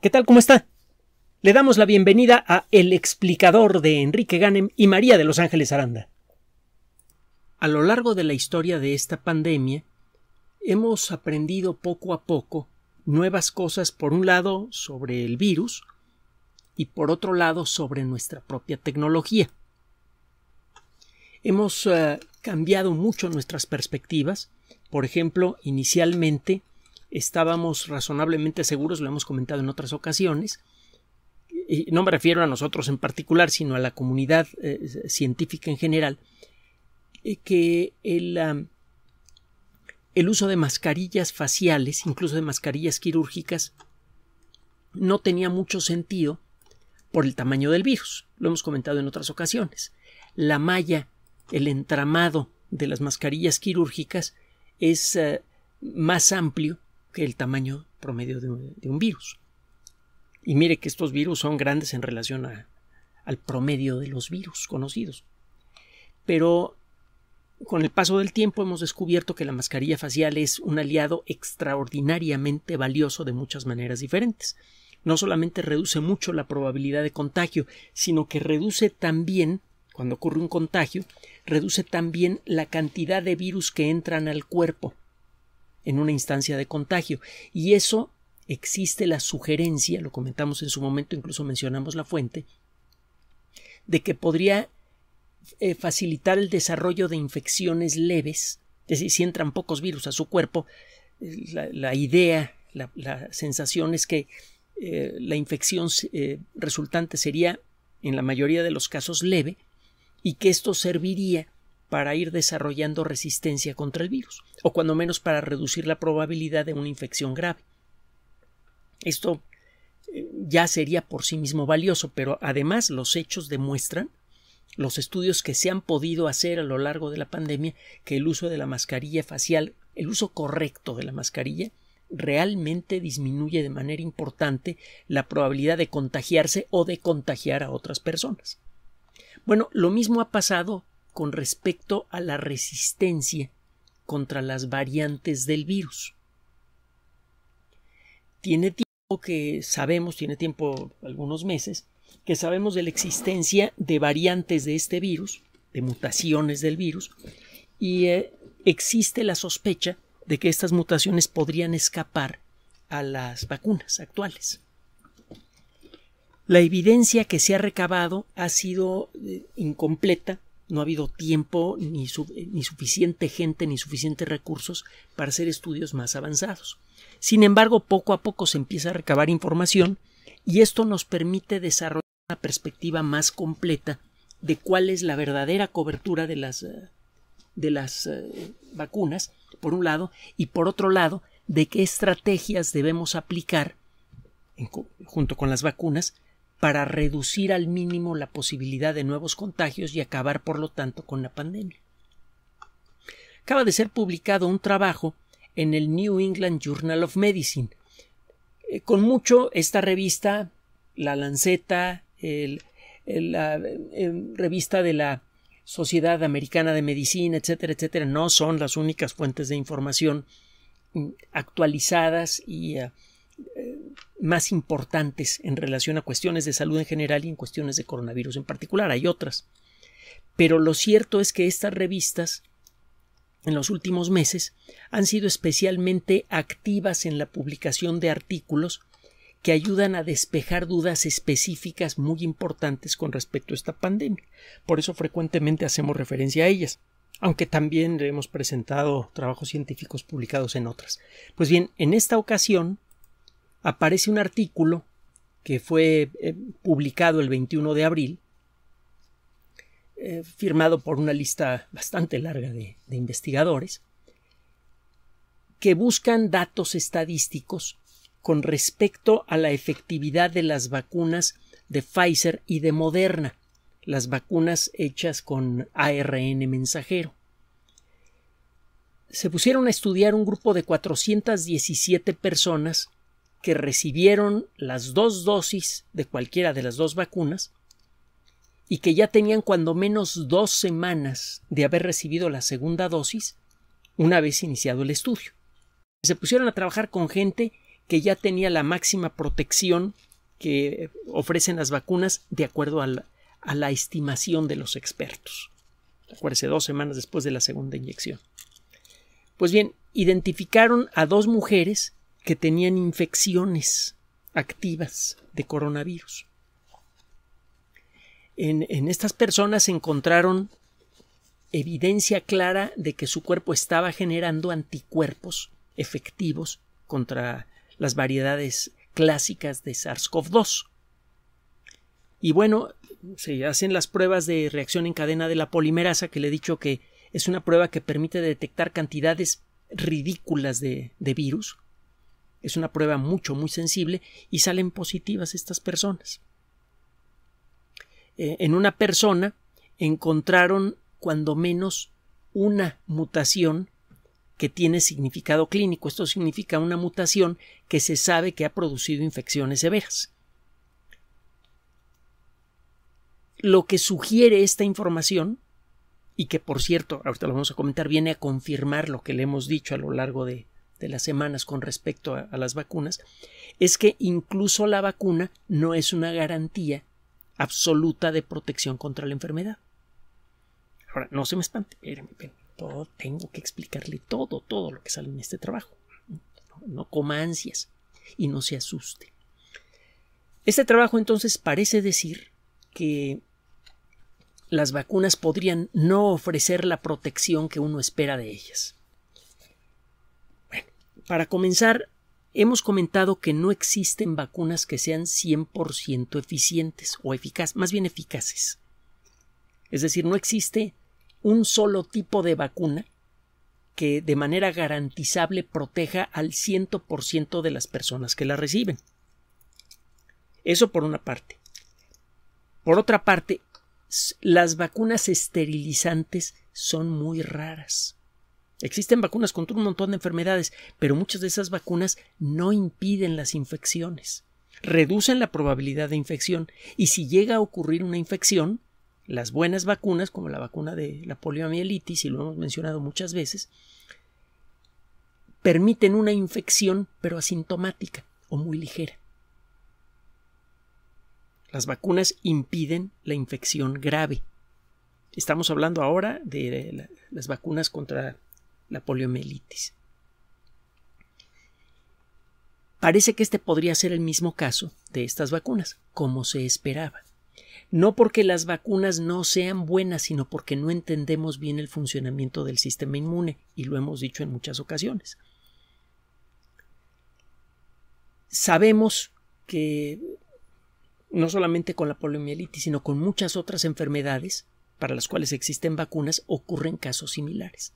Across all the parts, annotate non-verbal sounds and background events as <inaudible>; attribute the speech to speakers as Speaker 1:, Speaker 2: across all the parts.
Speaker 1: ¿Qué tal? ¿Cómo está? Le damos la bienvenida a El explicador de Enrique Ganem y María de Los Ángeles Aranda. A lo largo de la historia de esta pandemia, hemos aprendido poco a poco nuevas cosas, por un lado, sobre el virus y por otro lado, sobre nuestra propia tecnología. Hemos eh, cambiado mucho nuestras perspectivas. Por ejemplo, inicialmente estábamos razonablemente seguros, lo hemos comentado en otras ocasiones, y no me refiero a nosotros en particular, sino a la comunidad eh, científica en general, eh, que el, uso de mascarillas faciales, incluso de mascarillas quirúrgicas, no tenía mucho sentido por el tamaño del virus, lo hemos comentado en otras ocasiones. La malla, el entramado de las mascarillas quirúrgicas es eh, más amplio que el tamaño promedio de un, virus. Y mire que estos virus son grandes en relación al promedio de los virus conocidos. Pero con el paso del tiempo hemos descubierto que la mascarilla facial es un aliado extraordinariamente valioso de muchas maneras diferentes. No solamente reduce mucho la probabilidad de contagio, sino que reduce también, cuando ocurre un contagio, reduce también la cantidad de virus que entran al cuerpo en una instancia de contagio. Y eso existe la sugerencia, lo comentamos en su momento, incluso mencionamos la fuente, de que podría eh, facilitar el desarrollo de infecciones leves, es decir, si entran pocos virus a su cuerpo, eh, la, idea, la, sensación es que eh, la infección resultante sería, en la mayoría de los casos, leve, y que esto serviría para ir desarrollando resistencia contra el virus, o cuando menos para reducir la probabilidad de una infección grave. Esto eh, ya sería por sí mismo valioso, pero además los hechos demuestran los estudios que se han podido hacer a lo largo de la pandemia que el uso de la mascarilla facial, el uso correcto de la mascarilla, realmente disminuye de manera importante la probabilidad de contagiarse o de contagiar a otras personas. Bueno, lo mismo ha pasado con respecto a la resistencia contra las variantes del virus. Tiene tiempo que sabemos, tiene tiempo algunos meses, que sabemos de la existencia de variantes de este virus, de mutaciones del virus, y eh, existe la sospecha de que estas mutaciones podrían escapar a las vacunas actuales. La evidencia que se ha recabado ha sido eh, incompleta no ha habido tiempo ni, suficiente gente ni suficientes recursos para hacer estudios más avanzados. Sin embargo, poco a poco se empieza a recabar información y esto nos permite desarrollar una perspectiva más completa de cuál es la verdadera cobertura de las, eh, de las eh, vacunas, por un lado, y por otro lado, de qué estrategias debemos aplicar, junto con las vacunas, para reducir al mínimo la posibilidad de nuevos contagios y acabar, por lo tanto, con la pandemia. Acaba de ser publicado un trabajo en el New England Journal of Medicine. Eh, con mucho esta revista, La Lanceta, la eh, revista de la Sociedad Americana de Medicina, etcétera, etcétera, no son las únicas fuentes de información mm, actualizadas y eh, más importantes en relación a cuestiones de salud en general y en cuestiones de coronavirus en particular. Hay otras. Pero lo cierto es que estas revistas en los últimos meses han sido especialmente activas en la publicación de artículos que ayudan a despejar dudas específicas muy importantes con respecto a esta pandemia. Por eso frecuentemente hacemos referencia a ellas, aunque también hemos presentado trabajos científicos publicados en otras. Pues bien, en esta ocasión aparece un artículo que fue eh, publicado el 21 de abril, eh, firmado por una lista bastante larga de, de investigadores, que buscan datos estadísticos con respecto a la efectividad de las vacunas de Pfizer y de Moderna, las vacunas hechas con ARN mensajero. Se pusieron a estudiar un grupo de 417 personas que recibieron las dos dosis de cualquiera de las dos vacunas y que ya tenían cuando menos dos semanas de haber recibido la segunda dosis una vez iniciado el estudio. Se pusieron a trabajar con gente que ya tenía la máxima protección que ofrecen las vacunas de acuerdo a la, estimación de los expertos. Acuérdense, dos semanas después de la segunda inyección. Pues bien, identificaron a dos mujeres que tenían infecciones activas de coronavirus. En, estas personas encontraron evidencia clara de que su cuerpo estaba generando anticuerpos efectivos contra las variedades clásicas de SARS-CoV-2. Y bueno, se hacen las pruebas de reacción en cadena de la polimerasa, que le he dicho que es una prueba que permite detectar cantidades ridículas de virus, es una prueba mucho, muy sensible y salen positivas estas personas. Eh, en una persona encontraron cuando menos una mutación que tiene significado clínico. Esto significa una mutación que se sabe que ha producido infecciones severas. Lo que sugiere esta información, y que por cierto, ahorita lo vamos a comentar, viene a confirmar lo que le hemos dicho a lo largo de, de las semanas con respecto a, las vacunas, es que incluso la vacuna no es una garantía absoluta de protección contra la enfermedad. Ahora, no se me espante, todo, tengo que explicarle todo, todo lo que sale en este trabajo. No, no coma ansias y no se asuste. Este trabajo entonces parece decir que las vacunas podrían no ofrecer la protección que uno espera de ellas. Para comenzar, hemos comentado que no existen vacunas que sean 100% eficientes o eficaces, más bien eficaces. Es decir, no existe un solo tipo de vacuna que de manera garantizable proteja al 100% de las personas que la reciben. Eso por una parte. Por otra parte, las vacunas esterilizantes son muy raras. Existen vacunas contra un montón de enfermedades, pero muchas de esas vacunas no impiden las infecciones, reducen la probabilidad de infección y si llega a ocurrir una infección, las buenas vacunas, como la vacuna de la poliomielitis, y lo hemos mencionado muchas veces, permiten una infección pero asintomática o muy ligera. Las vacunas impiden la infección grave. Estamos hablando ahora de las vacunas contra la poliomielitis. Parece que este podría ser el mismo caso de estas vacunas, como se esperaba. No porque las vacunas no sean buenas, sino porque no entendemos bien el funcionamiento del sistema inmune, y lo hemos dicho en muchas ocasiones. Sabemos que no solamente con la poliomielitis, sino con muchas otras enfermedades para las cuales existen vacunas, ocurren casos similares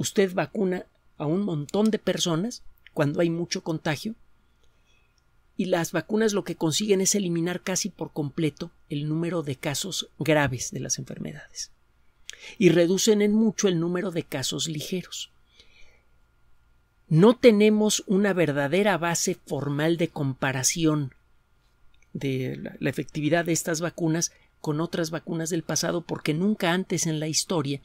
Speaker 1: usted vacuna a un montón de personas cuando hay mucho contagio y las vacunas lo que consiguen es eliminar casi por completo el número de casos graves de las enfermedades y reducen en mucho el número de casos ligeros. No tenemos una verdadera base formal de comparación de la efectividad de estas vacunas con otras vacunas del pasado porque nunca antes en la historia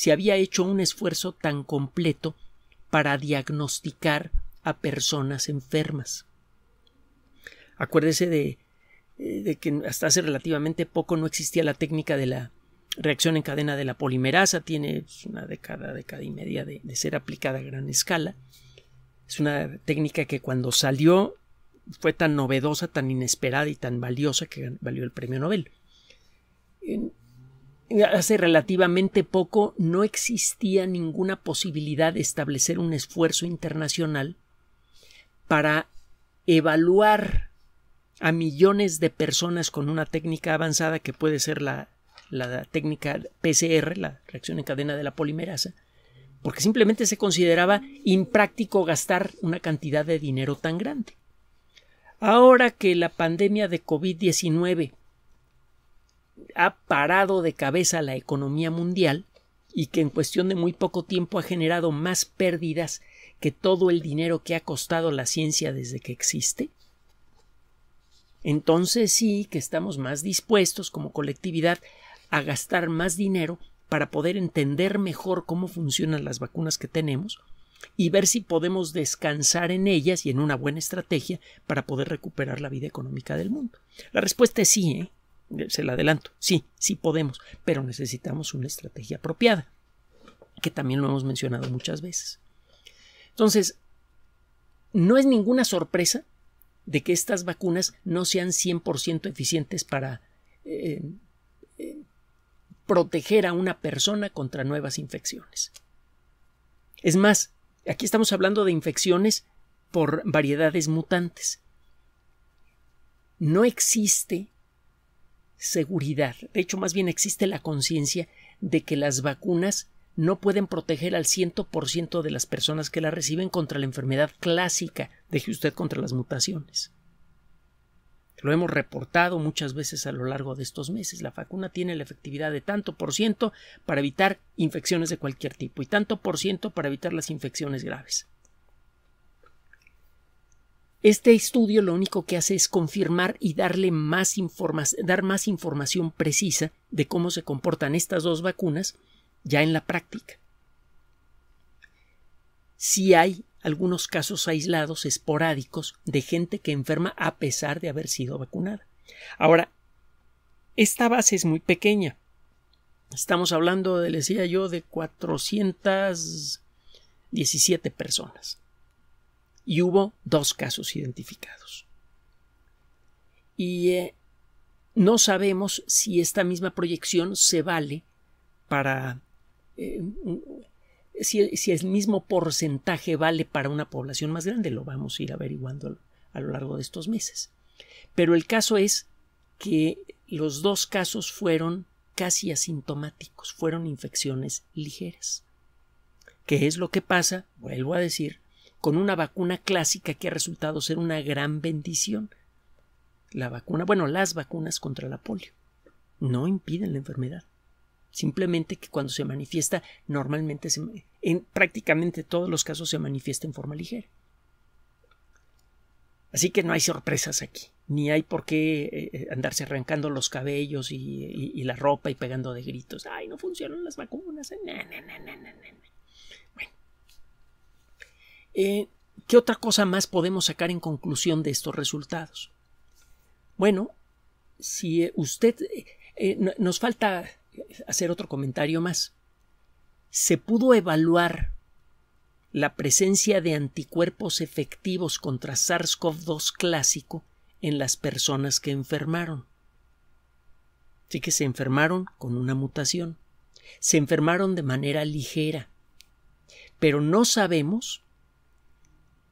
Speaker 1: se había hecho un esfuerzo tan completo para diagnosticar a personas enfermas. Acuérdese eh, de, que hasta hace relativamente poco no existía la técnica de la reacción en cadena de la polimerasa, tiene pues, una década, década y media de, de ser aplicada a gran escala. Es una técnica que cuando salió fue tan novedosa, tan inesperada y tan valiosa que valió el premio Nobel hace relativamente poco no existía ninguna posibilidad de establecer un esfuerzo internacional para evaluar a millones de personas con una técnica avanzada que puede ser la, técnica PCR, la reacción en cadena de la polimerasa, porque simplemente se consideraba impráctico gastar una cantidad de dinero tan grande. Ahora que la pandemia de COVID-19 ha parado de cabeza la economía mundial y que en cuestión de muy poco tiempo ha generado más pérdidas que todo el dinero que ha costado la ciencia desde que existe? Entonces sí que estamos más dispuestos como colectividad a gastar más dinero para poder entender mejor cómo funcionan las vacunas que tenemos y ver si podemos descansar en ellas y en una buena estrategia para poder recuperar la vida económica del mundo. La respuesta es sí, ¿eh? se la adelanto, sí, sí podemos, pero necesitamos una estrategia apropiada, que también lo hemos mencionado muchas veces. Entonces, no es ninguna sorpresa de que estas vacunas no sean 100% eficientes para eh, eh, proteger a una persona contra nuevas infecciones. Es más, aquí estamos hablando de infecciones por variedades mutantes. No existe seguridad. De hecho, más bien existe la conciencia de que las vacunas no pueden proteger al 100% de las personas que la reciben contra la enfermedad clásica, deje usted contra las mutaciones. Lo hemos reportado muchas veces a lo largo de estos meses. La vacuna tiene la efectividad de tanto por ciento para evitar infecciones de cualquier tipo y tanto por ciento para evitar las infecciones graves. Este estudio lo único que hace es confirmar y darle más dar más información precisa de cómo se comportan estas dos vacunas ya en la práctica. Si hay algunos casos aislados esporádicos de gente que enferma a pesar de haber sido vacunada. Ahora, esta base es muy pequeña. Estamos hablando, decía yo, de 417 personas y hubo dos casos identificados. Y eh, no sabemos si esta misma proyección se vale para eh, si, si, el mismo porcentaje vale para una población más grande, lo vamos a ir averiguando a lo largo de estos meses. Pero el caso es que los dos casos fueron casi asintomáticos, fueron infecciones ligeras. ¿Qué es lo que pasa? Vuelvo a decir, con una vacuna clásica que ha resultado ser una gran bendición. La vacuna, bueno, las vacunas contra la polio no impiden la enfermedad. Simplemente que cuando se manifiesta, normalmente en prácticamente todos los casos se manifiesta en forma ligera. Así que no hay sorpresas aquí, ni hay por qué eh, eh, andarse arrancando los cabellos y, la ropa y pegando de gritos. Ay, no funcionan las vacunas. Eh, eh, ¿Qué otra cosa más podemos sacar en conclusión de estos resultados? Bueno, si eh, usted... Eh, nos falta hacer otro comentario más. Se pudo evaluar la presencia de anticuerpos efectivos contra SARS-CoV-2 clásico en las personas que enfermaron. Así que se enfermaron con una mutación. Se enfermaron de manera ligera. Pero no sabemos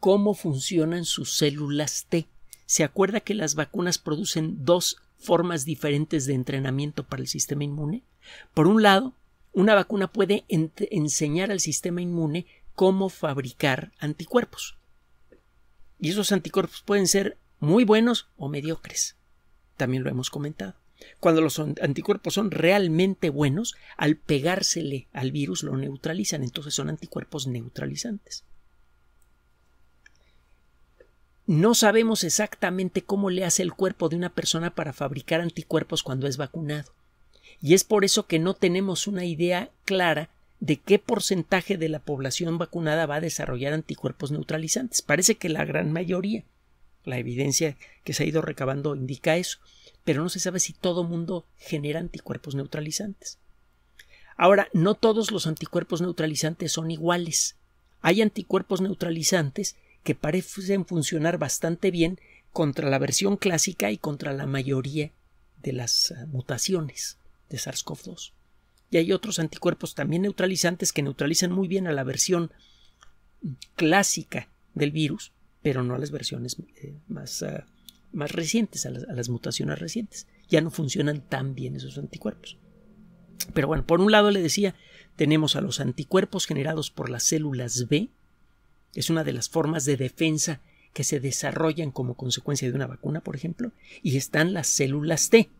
Speaker 1: cómo funcionan sus células T. Se acuerda que las vacunas producen dos formas diferentes de entrenamiento para el sistema inmune. Por un lado, una vacuna puede enseñar al sistema inmune cómo fabricar anticuerpos. Y esos anticuerpos pueden ser muy buenos o mediocres. También lo hemos comentado. Cuando los anticuerpos son realmente buenos, al pegársele al virus lo neutralizan, entonces son anticuerpos neutralizantes. No sabemos exactamente cómo le hace el cuerpo de una persona para fabricar anticuerpos cuando es vacunado. Y es por eso que no tenemos una idea clara de qué porcentaje de la población vacunada va a desarrollar anticuerpos neutralizantes. Parece que la gran mayoría. La evidencia que se ha ido recabando indica eso, pero no se sabe si todo mundo genera anticuerpos neutralizantes. Ahora, no todos los anticuerpos neutralizantes son iguales. Hay anticuerpos neutralizantes que parecen funcionar bastante bien contra la versión clásica y contra la mayoría de las eh, mutaciones de SARS-CoV-2. Y hay otros anticuerpos también neutralizantes que neutralizan muy bien a la versión clásica del virus, pero no a las versiones eh, más, eh, más recientes, a las mutaciones recientes. Ya no funcionan tan bien esos anticuerpos. Pero bueno, por un lado le decía, tenemos a los anticuerpos generados por las células B, es una de las formas de defensa que se desarrollan como consecuencia de una vacuna, por ejemplo, y están las células T.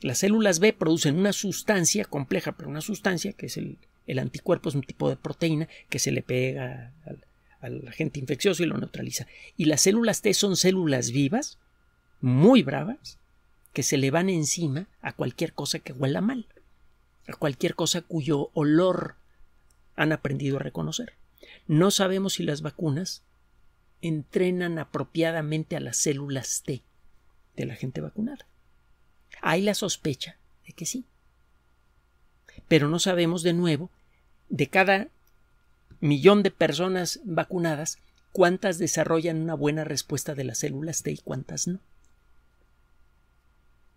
Speaker 1: Las células B producen una sustancia compleja, pero una sustancia que es el, anticuerpo, es un tipo de proteína que se le pega al agente infeccioso y lo neutraliza. Y las células T son células vivas, muy bravas, que se le van encima a cualquier cosa que huela mal, a cualquier cosa cuyo olor han aprendido a reconocer. No sabemos si las vacunas entrenan apropiadamente a las células T de la gente vacunada. Hay la sospecha de que sí. Pero no sabemos de nuevo de cada millón de personas vacunadas cuántas desarrollan una buena respuesta de las células T y cuántas no.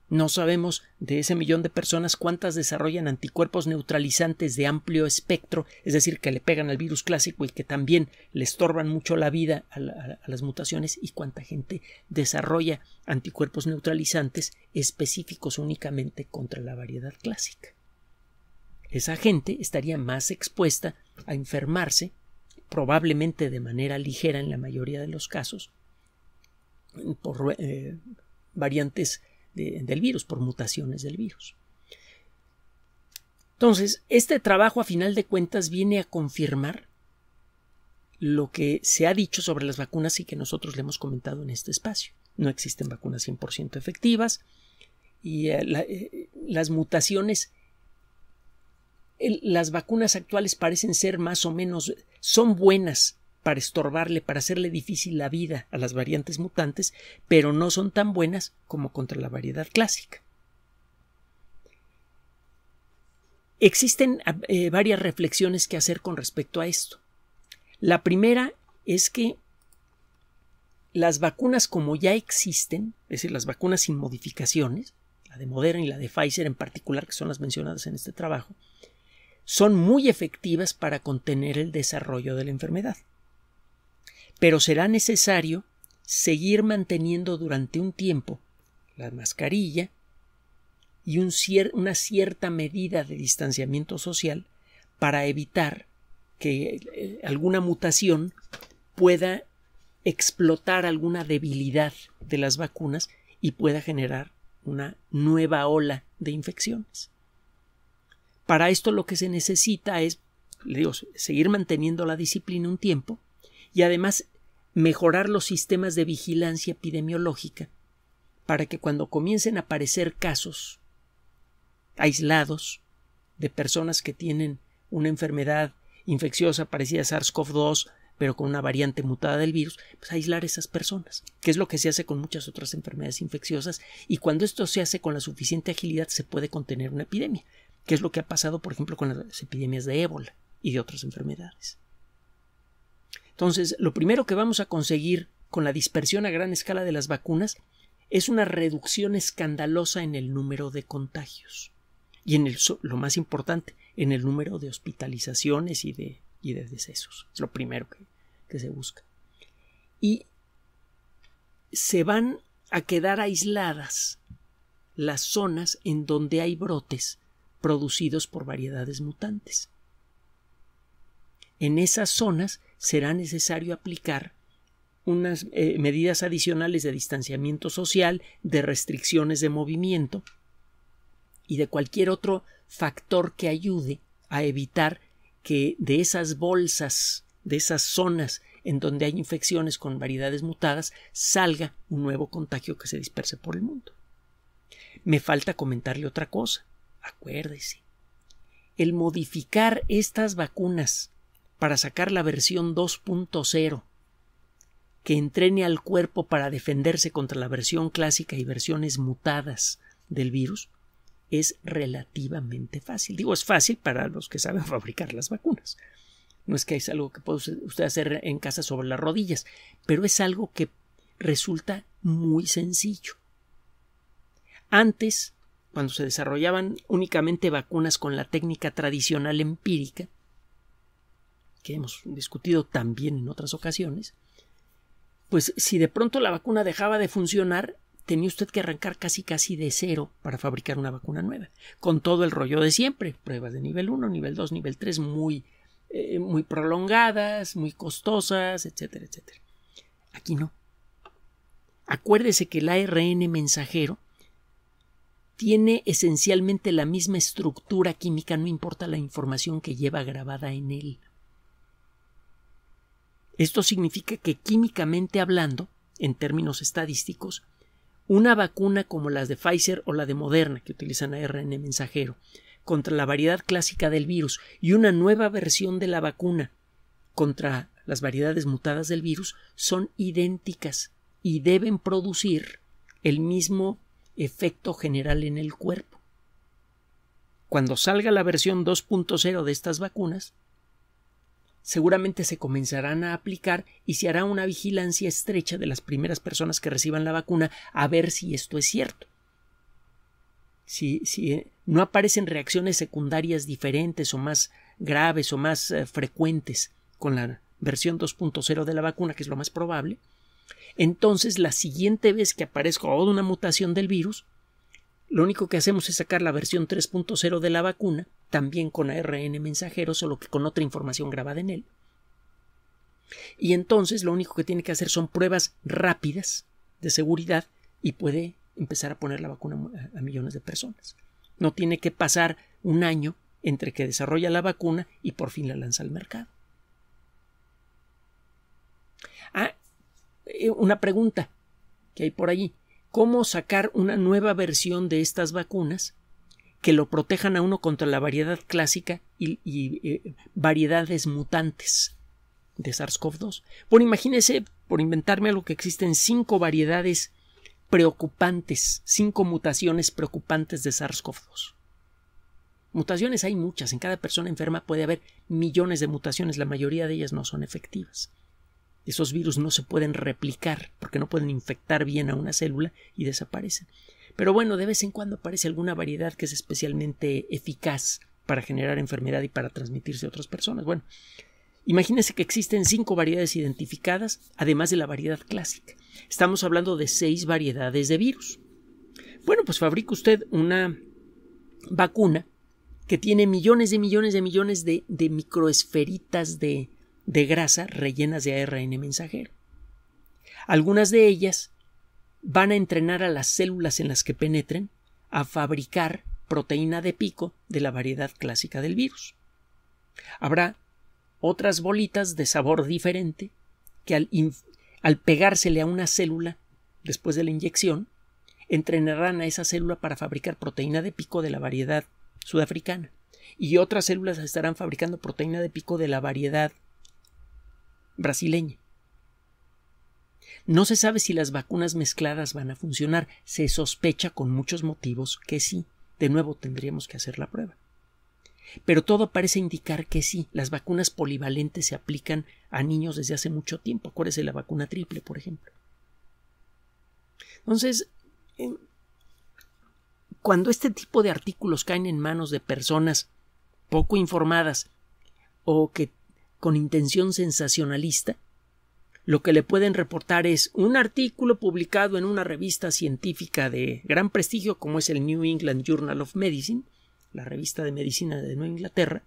Speaker 1: No sabemos de ese millón de personas cuántas desarrollan anticuerpos neutralizantes de amplio espectro, es decir, que le pegan al virus clásico y que también le estorban mucho la vida a, las mutaciones, y cuánta gente desarrolla anticuerpos neutralizantes específicos únicamente contra la variedad clásica. Esa gente estaría más expuesta a enfermarse, probablemente de manera ligera en la mayoría de los casos, por eh, variantes del virus, por mutaciones del virus. Entonces, este trabajo a final de cuentas viene a confirmar lo que se ha dicho sobre las vacunas y que nosotros le hemos comentado en este espacio. No existen vacunas 100% efectivas y eh, eh, las mutaciones, las vacunas actuales parecen ser más o menos, son buenas para estorbarle, para hacerle difícil la vida a las variantes mutantes, pero no son tan buenas como contra la variedad clásica. Existen ah, eh, varias reflexiones que hacer con respecto a esto. La primera es que las vacunas como ya existen, es decir, las vacunas sin modificaciones, la de Moderna y la de Pfizer en particular, que son las mencionadas en este trabajo, son muy efectivas para contener el desarrollo de la enfermedad pero será necesario seguir manteniendo durante un tiempo la mascarilla y una cierta medida de distanciamiento social para evitar que eh, alguna mutación pueda explotar alguna debilidad de las vacunas y pueda generar una nueva ola de infecciones. Para esto lo que se necesita es, digo, seguir manteniendo la disciplina un tiempo y además mejorar los sistemas de vigilancia epidemiológica para que cuando comiencen a aparecer casos aislados de personas que tienen una enfermedad infecciosa parecida a SARS-CoV-2, pero con una variante mutada del virus, pues aislar esas personas, que es lo que se hace con muchas otras enfermedades infecciosas, y cuando esto se hace con la suficiente agilidad se puede contener una epidemia, que es lo que ha pasado, por ejemplo, con las epidemias de ébola y de otras enfermedades. Entonces, lo primero que vamos a conseguir con la dispersión a gran escala de las vacunas es una reducción escandalosa en el número de contagios y en lo más importante, en el número de hospitalizaciones y de, decesos. Es lo primero que se busca. Y se van a quedar aisladas las zonas en donde hay brotes producidos por variedades mutantes en esas zonas será necesario aplicar unas eh, medidas adicionales de distanciamiento social, de restricciones de movimiento y de cualquier otro factor que ayude a evitar que de esas bolsas, de esas zonas en donde hay infecciones con variedades mutadas, salga un nuevo contagio que se disperse por el mundo. Me falta comentarle otra cosa. Acuérdese. El modificar estas vacunas para sacar la versión 2.0 que entrene al cuerpo para defenderse contra la versión clásica y versiones mutadas del virus es relativamente fácil. Digo, es fácil para los que saben <laughs> fabricar las vacunas. No es que es algo que pueda usted hacer en casa sobre las rodillas, pero es algo que resulta muy sencillo. Antes, cuando se desarrollaban únicamente vacunas con la técnica tradicional empírica, que hemos discutido también en otras ocasiones, pues si de pronto la vacuna dejaba de funcionar, tenía usted que arrancar casi casi de cero para fabricar una vacuna nueva, con todo el rollo de siempre, pruebas de nivel 1, nivel 2, nivel 3 muy, eh, muy prolongadas, muy costosas, etcétera, etcétera. Aquí no. Acuérdese que el ARN mensajero tiene esencialmente la misma estructura química, no importa la información que lleva grabada en él. Esto significa que químicamente hablando, en términos estadísticos, una vacuna como las de Pfizer o la de Moderna, que utilizan ARN mensajero, contra la variedad clásica del virus y una nueva versión de la vacuna contra las variedades mutadas del virus son idénticas y deben producir el mismo efecto general en el cuerpo. Cuando salga la versión 2.0 de estas vacunas, seguramente se comenzarán a aplicar y se hará una vigilancia estrecha de las primeras personas que reciban la vacuna a ver si esto es cierto. Si, si eh, no aparecen reacciones secundarias diferentes o más graves o más eh, frecuentes con la versión 2.0 de la vacuna, que es lo más probable, entonces la siguiente vez que aparezca una mutación del virus, lo único que hacemos es sacar la versión 3.0 de la vacuna, también con ARN mensajero, solo que con otra información grabada en él. Y entonces lo único que tiene que hacer son pruebas rápidas de seguridad y puede empezar a poner la vacuna a millones de personas. No tiene que pasar un año entre que desarrolla la vacuna y por fin la lanza al mercado. Ah, eh, una pregunta que hay por allí cómo sacar una nueva versión de estas vacunas que lo protejan a uno contra la variedad clásica y, eh, variedades mutantes de SARS-CoV-2. Por imagínese, por inventarme algo que existen cinco variedades preocupantes, cinco mutaciones preocupantes de SARS-CoV-2. Mutaciones hay muchas, en cada persona enferma puede haber millones de mutaciones, la mayoría de ellas no son efectivas. Esos virus no se pueden replicar porque no pueden infectar bien a una célula y desaparecen. Pero bueno, de vez en cuando aparece alguna variedad que es especialmente eficaz para generar enfermedad y para transmitirse a otras personas. Bueno, imagínense que existen cinco variedades identificadas, además de la variedad clásica. Estamos hablando de seis variedades de virus. Bueno, pues fabrica usted una vacuna que tiene millones de millones de millones de, de microesferitas de, de grasa rellenas de ARN mensajero. Algunas de ellas van a entrenar a las células en las que penetren a fabricar proteína de pico de la variedad clásica del virus. Habrá otras bolitas de sabor diferente que al, pegársele a una célula después de la inyección, entrenarán a esa célula para fabricar proteína de pico de la variedad sudafricana y otras células estarán fabricando proteína de pico de la variedad brasileña. No se sabe si las vacunas mezcladas van a funcionar. Se sospecha con muchos motivos que sí. De nuevo tendríamos que hacer la prueba. Pero todo parece indicar que sí. Las vacunas polivalentes se aplican a niños desde hace mucho tiempo. Acuérdese la vacuna triple, por ejemplo. Entonces, eh, cuando este tipo de artículos caen en manos de personas poco informadas o que con intención sensacionalista, lo que le pueden reportar es un artículo publicado en una revista científica de gran prestigio como es el New England Journal of Medicine, la revista de medicina de Nueva Inglaterra,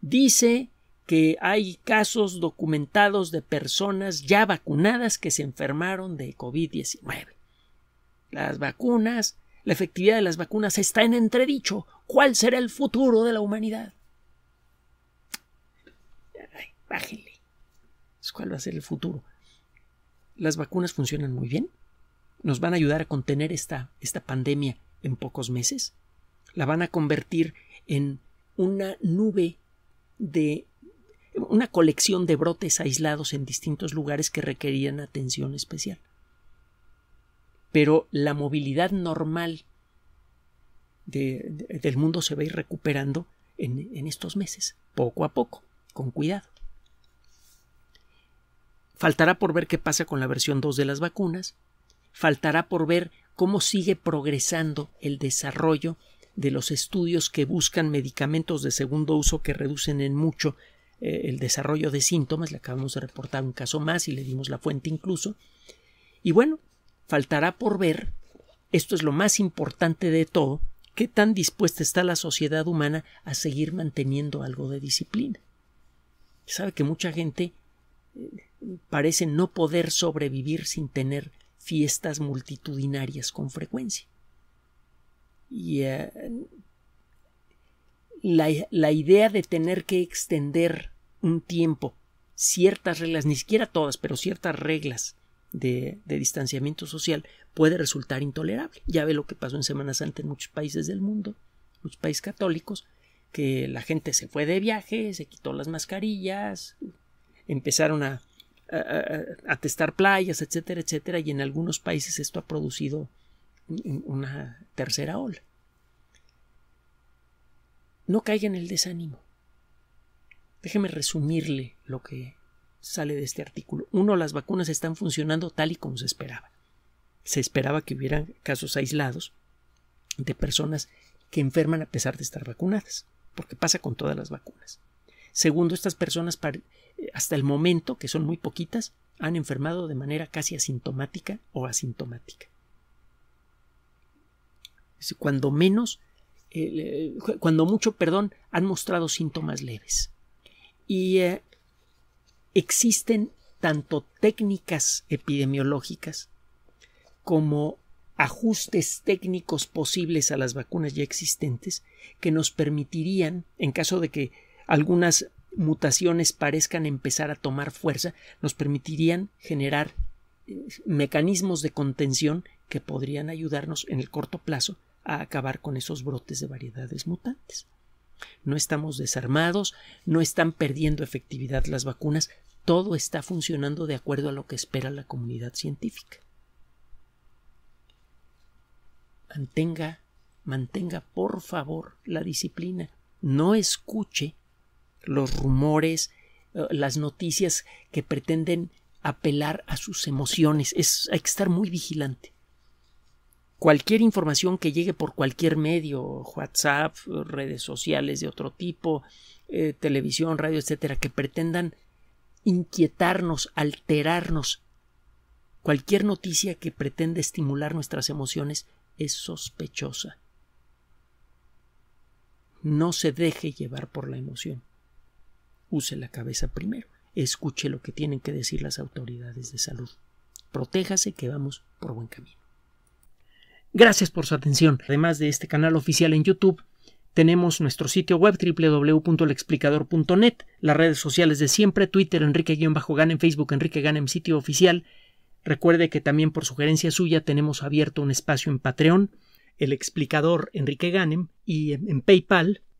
Speaker 1: dice que hay casos documentados de personas ya vacunadas que se enfermaron de COVID-19. Las vacunas, la efectividad de las vacunas está en entredicho. ¿Cuál será el futuro de la humanidad? Bájenle. ¿Cuál va a ser el futuro? Las vacunas funcionan muy bien. Nos van a ayudar a contener esta, esta pandemia en pocos meses. La van a convertir en una nube de una colección de brotes aislados en distintos lugares que requerían atención especial. Pero la movilidad normal del mundo se va a ir recuperando en, en estos meses, poco a poco, con cuidado. Faltará por ver qué pasa con la versión 2 de las vacunas. Faltará por ver cómo sigue progresando el desarrollo de los estudios que buscan medicamentos de segundo uso que reducen en mucho eh, el desarrollo de síntomas. Le acabamos de reportar un caso más y le dimos la fuente incluso. Y bueno, faltará por ver, esto es lo más importante de todo, qué tan dispuesta está la sociedad humana a seguir manteniendo algo de disciplina. Sabe que mucha gente eh, parece no poder sobrevivir sin tener fiestas multitudinarias con frecuencia. Y eh, la, idea de tener que extender un tiempo ciertas reglas, ni siquiera todas, pero ciertas reglas de, de, distanciamiento social puede resultar intolerable. Ya ve lo que pasó en Semana Santa en muchos países del mundo, los países católicos, que la gente se fue de viaje, se quitó las mascarillas, empezaron a a, testar playas, etcétera, etcétera, y en algunos países esto ha producido una tercera ola. No caiga en el desánimo. Déjeme resumirle lo que sale de este artículo. Uno, las vacunas están funcionando tal y como se esperaba. Se esperaba que hubieran casos aislados de personas que enferman a pesar de estar vacunadas, porque pasa con todas las vacunas. Segundo, estas personas eh, hasta el momento, que son muy poquitas, han enfermado de manera casi asintomática o asintomática. Cuando menos, eh, cuando mucho, perdón, han mostrado síntomas leves. Y eh, existen tanto técnicas epidemiológicas como ajustes técnicos posibles a las vacunas ya existentes que nos permitirían, en caso de que algunas mutaciones parezcan empezar a tomar fuerza, nos permitirían generar eh, mecanismos de contención que podrían ayudarnos en el corto plazo a acabar con esos brotes de variedades mutantes. No estamos desarmados, no están perdiendo efectividad las vacunas, todo está funcionando de acuerdo a lo que espera la comunidad científica. Mantenga, mantenga por favor la disciplina, no escuche los rumores, eh, las noticias que pretenden apelar a sus emociones. Es, hay que estar muy vigilante. Cualquier información que llegue por cualquier medio, WhatsApp, redes sociales de otro tipo, eh, televisión, radio, etcétera, que pretendan inquietarnos, alterarnos, cualquier noticia que pretenda estimular nuestras emociones es sospechosa. No se deje llevar por la emoción use la cabeza primero, escuche lo que tienen que decir las autoridades de salud. Protéjase que vamos por buen camino. Gracias por su atención. Además de este canal oficial en YouTube, tenemos nuestro sitio web www.lexplicador.net, las redes sociales de siempre, Twitter Enrique-Ganem, Facebook Enrique Ganem, sitio oficial. Recuerde que también por sugerencia suya tenemos abierto un espacio en Patreon, el explicador Enrique Ganem, y en PayPal